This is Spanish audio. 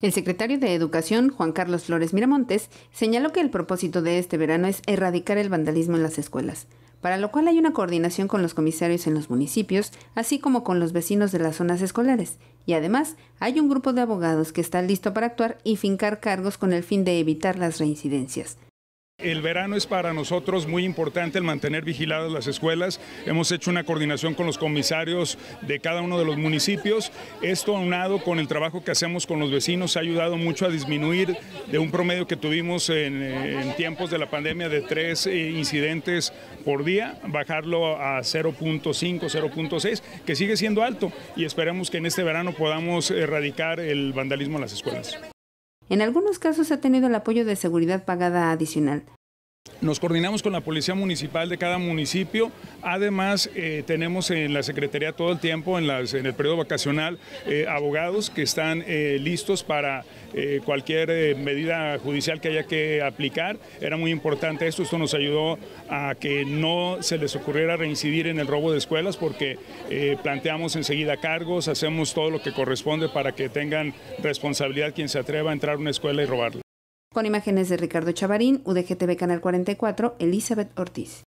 El secretario de Educación, Juan Carlos Flores Miramontes, señaló que el propósito de este verano es erradicar el vandalismo en las escuelas, para lo cual hay una coordinación con los comisarios en los municipios, así como con los vecinos de las zonas escolares, y además hay un grupo de abogados que está listo para actuar y fincar cargos con el fin de evitar las reincidencias. El verano es para nosotros muy importante el mantener vigiladas las escuelas. Hemos hecho una coordinación con los comisarios de cada uno de los municipios. Esto aunado con el trabajo que hacemos con los vecinos ha ayudado mucho a disminuir de un promedio que tuvimos en, eh, tiempos de la pandemia de tres eh, incidentes por día, bajarlo a 0.5, 0.6, que sigue siendo alto y esperamos que en este verano podamos erradicar el vandalismo en las escuelas. En algunos casos ha tenido el apoyo de seguridad pagada adicional, nos coordinamos con la Policía Municipal de cada municipio. Además, eh, tenemos en la Secretaría todo el tiempo, en, el periodo vacacional, eh, abogados que están eh, listos para cualquier medida judicial que haya que aplicar. Era muy importante esto, esto nos ayudó a que no se les ocurriera reincidir en el robo de escuelas porque planteamos enseguida cargos, hacemos todo lo que corresponde para que tengan responsabilidad quien se atreva a entrar a una escuela y robarla con imágenes de Ricardo Chavarín, UDGTV Canal 44, Elizabeth Ortiz.